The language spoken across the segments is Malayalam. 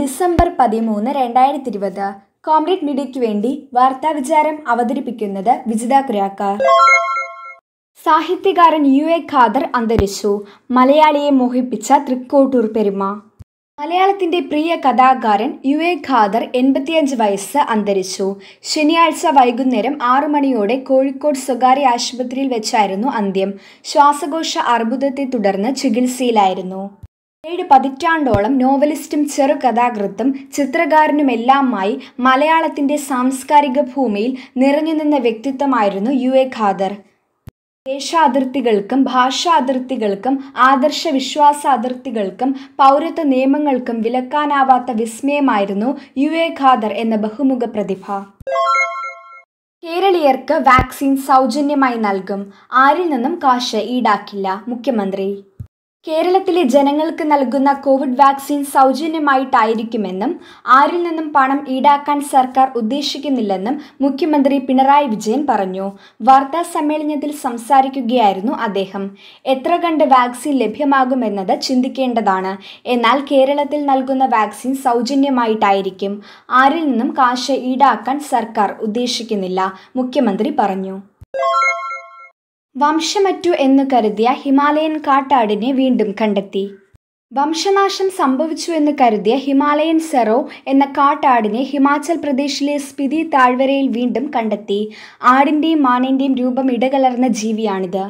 ഡിസംബർ പതിമൂന്ന് രണ്ടായിരത്തി ഇരുപത് കോംപ്ലീറ്റ് മീഡിയയ്ക്ക് വേണ്ടി വാർത്താ വിചാരം അവതരിപ്പിക്കുന്നത് വിജിത കുരാക്കാർ സാഹിത്യകാരൻ യു എ ഖാദർ അന്തരിച്ചു മലയാളിയെ മോഹിപ്പിച്ച തൃക്കോട്ടൂർ പെരുമ മലയാളത്തിന്റെ പ്രിയ കഥാകാരൻ യു എ ഖാദർ എൺപത്തിയഞ്ച് വയസ്സ് അന്തരിച്ചു ശനിയാഴ്ച വൈകുന്നേരം ആറു മണിയോടെ കോഴിക്കോട് സ്വകാര്യ ആശുപത്രിയിൽ വെച്ചായിരുന്നു അന്ത്യം ശ്വാസകോശ അർബുദത്തെ തുടർന്ന് ചികിത്സയിലായിരുന്നു ഏഴ് പതിറ്റാണ്ടോളം നോവലിസ്റ്റും ചെറുകഥാകൃത്തും ചിത്രകാരനുമെല്ലാമായി മലയാളത്തിൻ്റെ സാംസ്കാരിക ഭൂമിയിൽ നിറഞ്ഞുനിന്ന വ്യക്തിത്വമായിരുന്നു യു എ ഖാദർ ദേശാതിർത്തികൾക്കും അതിർത്തികൾക്കും ആദർശ അതിർത്തികൾക്കും പൗരത്വ നിയമങ്ങൾക്കും വിലക്കാനാവാത്ത വിസ്മയമായിരുന്നു യു എ ഖാദർ എന്ന ബഹുമുഖ പ്രതിഭ കേരളീയർക്ക് വാക്സിൻ സൗജന്യമായി നൽകും ആരിൽ നിന്നും കാശ് ഈടാക്കില്ല മുഖ്യമന്ത്രി കേരളത്തിലെ ജനങ്ങൾക്ക് നൽകുന്ന കോവിഡ് വാക്സിൻ സൗജന്യമായിട്ടായിരിക്കുമെന്നും ആരിൽ നിന്നും പണം ഈടാക്കാൻ സർക്കാർ ഉദ്ദേശിക്കുന്നില്ലെന്നും മുഖ്യമന്ത്രി പിണറായി വിജയൻ പറഞ്ഞു വാർത്താ സമ്മേളനത്തിൽ സംസാരിക്കുകയായിരുന്നു അദ്ദേഹം എത്ര കണ്ട് വാക്സിൻ ലഭ്യമാകുമെന്നത് ചിന്തിക്കേണ്ടതാണ് എന്നാൽ കേരളത്തിൽ നൽകുന്ന വാക്സിൻ സൗജന്യമായിട്ടായിരിക്കും ആരിൽ നിന്നും കാശ് ഈടാക്കാൻ സർക്കാർ ഉദ്ദേശിക്കുന്നില്ല മുഖ്യമന്ത്രി പറഞ്ഞു വംശമറ്റു എന്നു കരുതിയ ഹിമാലയൻ കാട്ടാടിനെ വീണ്ടും കണ്ടെത്തി വംശനാശം സംഭവിച്ചു എന്ന് കരുതിയ ഹിമാലയൻ സെറോ എന്ന കാട്ടാടിനെ ഹിമാചൽ പ്രദേശിലെ സ്പിതി താഴ്വരയിൽ വീണ്ടും കണ്ടെത്തി ആടിൻ്റെയും മാനിൻ്റെയും രൂപം ഇടകലർന്ന ജീവിയാണിത്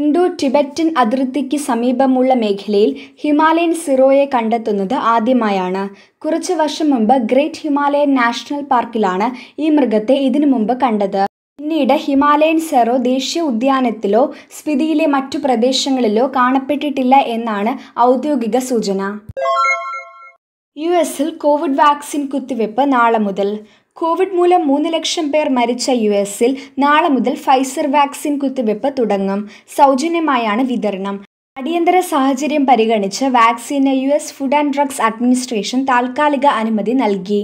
ഇൻഡോ ടിബറ്റൻ അതിർത്തിക്ക് സമീപമുള്ള മേഖലയിൽ ഹിമാലയൻ സിറോയെ കണ്ടെത്തുന്നത് ആദ്യമായാണ് കുറച്ച് വർഷം മുമ്പ് ഗ്രേറ്റ് ഹിമാലയൻ നാഷണൽ പാർക്കിലാണ് ഈ മൃഗത്തെ ഇതിനു മുമ്പ് കണ്ടത് പിന്നീട് ഹിമാലയൻ സെറോ ദേശീയ ഉദ്യാനത്തിലോ സ്പിതിയിലെ മറ്റു പ്രദേശങ്ങളിലോ കാണപ്പെട്ടിട്ടില്ല എന്നാണ് ഔദ്യോഗിക സൂചന യു എസിൽ കോവിഡ് വാക്സിൻ കുത്തിവയ്പ് നാളെ മുതൽ കോവിഡ് മൂലം മൂന്ന് ലക്ഷം പേർ മരിച്ച യു എസിൽ നാളെ മുതൽ ഫൈസർ വാക്സിൻ കുത്തിവയ്പ് തുടങ്ങും സൗജന്യമായാണ് വിതരണം അടിയന്തര സാഹചര്യം പരിഗണിച്ച് വാക്സിന് U S food and drugs administration താൽക്കാലിക അനുമതി നൽകി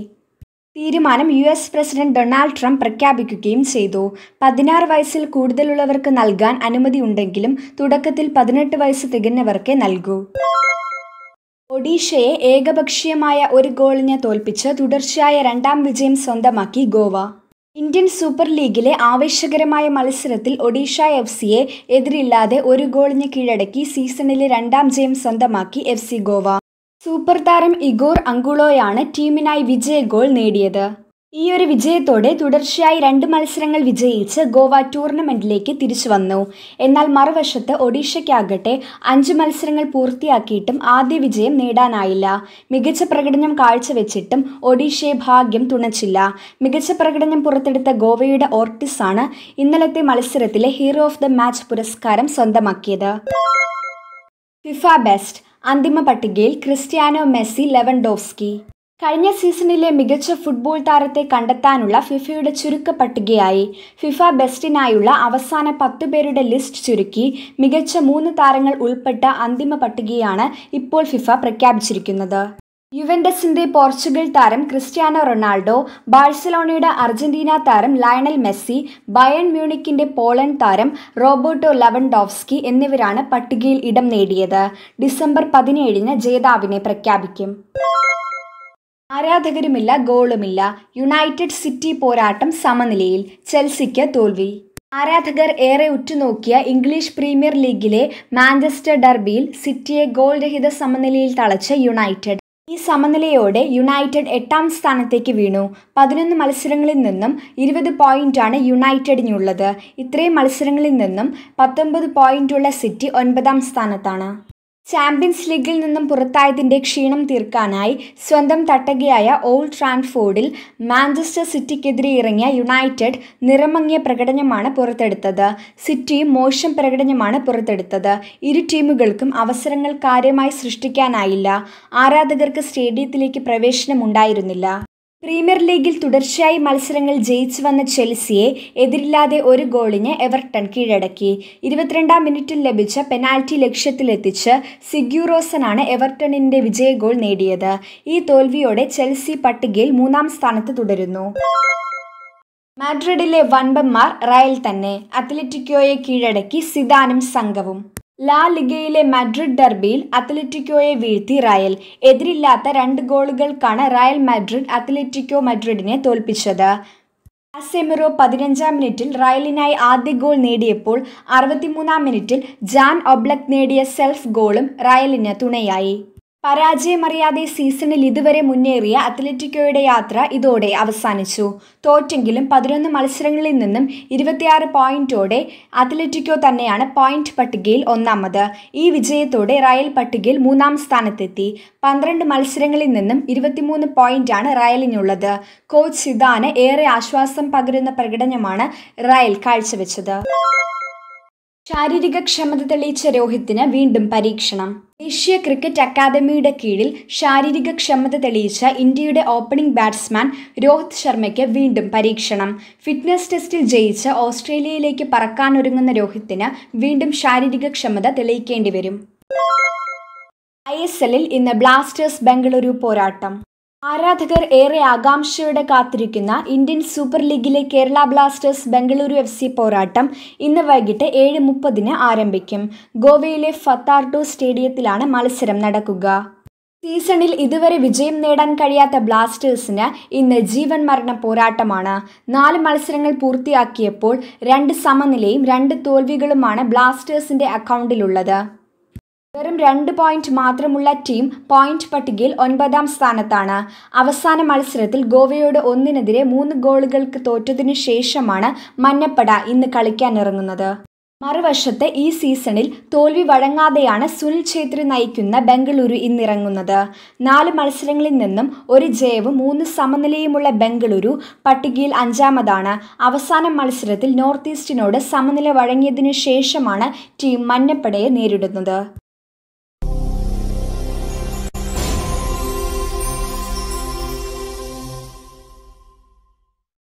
തീരുമാനം U S president Donald Trump പ്രഖ്യാപിക്കുകയും ചെയ്തു പതിനാറ് വയസ്സിൽ കൂടുതലുള്ളവർക്ക് നൽകാൻ അനുമതി ഉണ്ടെങ്കിലും തുടക്കത്തിൽ പതിനെട്ട് വയസ്സ് തികഞ്ഞവർക്കേ നൽകൂ ഒഡീഷയെ ഏകപക്ഷീയമായ ഒരു ഗോളിനെ തോൽപ്പിച്ച് തുടർച്ചയായ രണ്ടാം വിജയം സ്വന്തമാക്കി ഗോവ ഇന്ത്യൻ സൂപ്പർ ലീഗിലെ ആവേശകരമായ മത്സരത്തിൽ ഒഡീഷ എഫ് സിയെ എതിരില്ലാതെ ഒരു ഗോളിന് കീഴടക്കി സീസണിലെ രണ്ടാം ജയം സ്വന്തമാക്കി എഫ് സി ഗോവ സൂപ്പർ താരം ഇഗോർ അങ്കുളോയാണ് ടീമിനായി വിജയ ഗോൾ നേടിയത് ഈയൊരു വിജയത്തോടെ തുടർച്ചയായി രണ്ട് മത്സരങ്ങൾ വിജയിച്ച് ഗോവ ടൂർണമെന്റിലേക്ക് തിരിച്ചു വന്നു എന്നാൽ മറുവശത്ത് ഒഡീഷയ്ക്കാകട്ടെ അഞ്ച് മത്സരങ്ങൾ പൂർത്തിയാക്കിയിട്ടും ആദ്യ വിജയം നേടാനായില്ല മികച്ച പ്രകടനം കാഴ്ചവെച്ചിട്ടും ഒഡീഷയെ ഭാഗ്യം തുണച്ചില്ല മികച്ച പ്രകടനം പുറത്തെടുത്ത ഗോവയുടെ ഓർട്ടിസാണ് ഇന്നലത്തെ മത്സരത്തിലെ ഹീറോ ഓഫ് ദ മാച്ച് പുരസ്കാരം സ്വന്തമാക്കിയത് ഫിഫ ബെസ്റ്റ് അന്തിമ പട്ടികയിൽ ക്രിസ്ത്യാനോ മെസ്സി ലെവൻഡോവ്സ്കി കഴിഞ്ഞ സീസണിലെ മികച്ച ഫുട്ബോൾ താരത്തെ കണ്ടെത്താനുള്ള ഫിഫയുടെ ചുരുക്ക പട്ടികയായി ഫിഫ ബെസ്റ്റിനായുള്ള അവസാന പത്ത് പേരുടെ ലിസ്റ്റ് ചുരുക്കി മികച്ച മൂന്ന് താരങ്ങൾ ഉൾപ്പെട്ട അന്തിമ പട്ടികയാണ് ഇപ്പോൾ ഫിഫ പ്രഖ്യാപിച്ചിരിക്കുന്നത് യുവൻഡസിന്റെ പോർച്ചുഗൽ താരം ക്രിസ്ത്യാനോ റൊണാൾഡോ ബാഴ്സലോണയുടെ അർജന്റീന താരം ലയണൽ മെസ്സി ബയൺ മ്യൂണിക്കിന്റെ പോളണ്ട് താരം റോബർട്ടോ ലവൻഡോവ്സ്കി എന്നിവരാണ് പട്ടികയിൽ ഇടം നേടിയത് ഡിസംബർ പതിനേഴിന് ജേതാവിനെ പ്രഖ്യാപിക്കും ആരാധകരുമില്ല ഗോളുമില്ല യുണൈറ്റഡ് സിറ്റി പോരാട്ടം സമനിലയിൽ ചെൽസിക്ക് തോൽവി ആരാധകർ ഏറെ ഉറ്റുനോക്കിയ ഇംഗ്ലീഷ് പ്രീമിയർ ലീഗിലെ മാഞ്ചസ്റ്റർ ഡർബിയിൽ സിറ്റിയെ ഗോൾ രഹിത സമനിലയിൽ തളച്ച് യുണൈറ്റഡ് ഈ സമനിലയോടെ യുണൈറ്റഡ് എട്ടാം സ്ഥാനത്തേക്ക് വീണു പതിനൊന്ന് മത്സരങ്ങളിൽ നിന്നും ഇരുപത് പോയിന്റാണ് യുണൈറ്റഡിനുള്ളത് ഇത്രയും മത്സരങ്ങളിൽ നിന്നും പത്തൊമ്പത് പോയിന്റുള്ള സിറ്റി ഒൻപതാം സ്ഥാനത്താണ് ചാമ്പ്യൻസ് ലീഗിൽ നിന്നും പുറത്തായതിൻ്റെ ക്ഷീണം തീർക്കാനായി സ്വന്തം തട്ടകയായ ഓൾഡ് ട്രാൻഫോർഡിൽ മാഞ്ചസ്റ്റർ സിറ്റിക്കെതിരെ ഇറങ്ങിയ യുണൈറ്റഡ് നിറമങ്ങിയ പ്രകടനമാണ് പുറത്തെടുത്തത് സിറ്റി മോശം പ്രകടനമാണ് പുറത്തെടുത്തത് ഇരു ടീമുകൾക്കും അവസരങ്ങൾ കാര്യമായി സൃഷ്ടിക്കാനായില്ല ആരാധകർക്ക് സ്റ്റേഡിയത്തിലേക്ക് പ്രവേശനമുണ്ടായിരുന്നില്ല പ്രീമിയർ ലീഗിൽ തുടർച്ചയായി മത്സരങ്ങൾ ജയിച്ചു വന്ന ചെൽസിയെ എതിരില്ലാതെ ഒരു ഗോളിന് എവർട്ടൺ കീഴടക്കി ഇരുപത്തിരണ്ടാം മിനിറ്റിൽ ലഭിച്ച പെനാൽറ്റി ലക്ഷ്യത്തിലെത്തിച്ച് സിഗ്യൂറോസനാണ് എവർട്ടണിൻ്റെ വിജയ ഗോൾ നേടിയത് ഈ തോൽവിയോടെ ചെൽസി പട്ടികയിൽ മൂന്നാം സ്ഥാനത്ത് തുടരുന്നു മാഡ്രിഡിലെ വൻപന്മാർ റയൽ തന്നെ അത്ലറ്റിക്കോയെ കീഴടക്കി സിദാനും സംഘവും ലാ ലിഗയിലെ മാഡ്രിഡ് ഡർബിയിൽ അത്ലറ്റിക്കോയെ വീഴ്ത്തി റയൽ എതിരില്ലാത്ത രണ്ട് ഗോളുകൾക്കാണ് റയൽ മാഡ്രിഡ് അത്ലറ്റിക്കോ മാഡ്രിഡിനെ തോൽപ്പിച്ചത് അസെമിറോ പതിനഞ്ചാം മിനിറ്റിൽ റയലിനായി ആദ്യ ഗോൾ നേടിയപ്പോൾ അറുപത്തിമൂന്നാം മിനിറ്റിൽ ജാൻ ഒബ്ലക് നേടിയ സെൽഫ് ഗോളും റയലിന് തുണയായി പരാജയമറിയാതെ സീസണിൽ ഇതുവരെ മുന്നേറിയ അത്ലറ്റിക്കോയുടെ യാത്ര ഇതോടെ അവസാനിച്ചു തോറ്റെങ്കിലും പതിനൊന്ന് മത്സരങ്ങളിൽ നിന്നും ഇരുപത്തിയാറ് പോയിന്റോടെ അത്ലറ്റിക്കോ തന്നെയാണ് പോയിന്റ് പട്ടികയിൽ ഒന്നാമത് ഈ വിജയത്തോടെ റയൽ പട്ടികയിൽ മൂന്നാം സ്ഥാനത്തെത്തി പന്ത്രണ്ട് മത്സരങ്ങളിൽ നിന്നും ഇരുപത്തിമൂന്ന് പോയിന്റാണ് റയലിനുള്ളത് കോച്ച് സിദാന് ഏറെ ആശ്വാസം പകരുന്ന പ്രകടനമാണ് റയൽ കാഴ്ചവെച്ചത് ശാരീരിക ക്ഷമത തെളിയിച്ച രോഹിത്തിന് വീണ്ടും പരീക്ഷണം ദേശീയ ക്രിക്കറ്റ് അക്കാദമിയുടെ കീഴിൽ ശാരീരിക ക്ഷമത തെളിയിച്ച ഇന്ത്യയുടെ ഓപ്പണിംഗ് ബാറ്റ്സ്മാൻ രോഹിത് ശർമ്മയ്ക്ക് വീണ്ടും പരീക്ഷണം ഫിറ്റ്നസ് ടെസ്റ്റിൽ ജയിച്ച് ഓസ്ട്രേലിയയിലേക്ക് പറക്കാനൊരുങ്ങുന്ന രോഹിത്തിന് വീണ്ടും ശാരീരിക ക്ഷമത തെളിയിക്കേണ്ടി വരും ഐ എസ് എല്ലിൽ ഇന്ന് ബ്ലാസ്റ്റേഴ്സ് ബംഗളൂരു പോരാട്ടം ആരാധകർ ഏറെ ആകാംക്ഷയോടെ കാത്തിരിക്കുന്ന ഇന്ത്യൻ സൂപ്പർ ലീഗിലെ Kerala Blasters Bengaluru F C പോരാട്ടം ഇന്ന് വൈകിട്ട് ഏഴ് മുപ്പതിന് ആരംഭിക്കും ഗോവയിലെ ഫത്താർഡോ സ്റ്റേഡിയത്തിലാണ് മത്സരം നടക്കുക സീസണിൽ ഇതുവരെ വിജയം നേടാൻ കഴിയാത്ത ബ്ലാസ്റ്റേഴ്സിന് ഇന്ന് ജീവൻ മരണ പോരാട്ടമാണ് നാല് മത്സരങ്ങൾ പൂർത്തിയാക്കിയപ്പോൾ രണ്ട് സമനിലയും രണ്ട് തോൽവികളുമാണ് ബ്ലാസ്റ്റേഴ്സിന്റെ അക്കൗണ്ടിലുള്ളത് വെറും രണ്ട് പോയിന്റ് മാത്രമുള്ള ടീം പോയിന്റ് പട്ടികയിൽ ഒൻപതാം സ്ഥാനത്താണ് അവസാന മത്സരത്തിൽ ഗോവയോട് ഒന്നിനെതിരെ മൂന്ന് ഗോളുകൾക്ക് തോറ്റതിനു ശേഷമാണ് മഞ്ഞപ്പട ഇന്ന് കളിക്കാനിറങ്ങുന്നത് മറുവശത്ത് ഈ സീസണിൽ തോൽവി വഴങ്ങാതെയാണ് സുനിൽ ഛേത്രി നയിക്കുന്ന ബംഗളൂരു ഇന്നിറങ്ങുന്നത് നാല് മത്സരങ്ങളിൽ നിന്നും ഒരു ജയവും മൂന്ന് സമനിലയുമുള്ള ബംഗളൂരു പട്ടികയിൽ അഞ്ചാമതാണ് അവസാന മത്സരത്തിൽ നോർത്ത് ഈസ്റ്റിനോട് സമനില വഴങ്ങിയതിനു ശേഷമാണ് ടീം മഞ്ഞപ്പടയെ നേരിടുന്നത്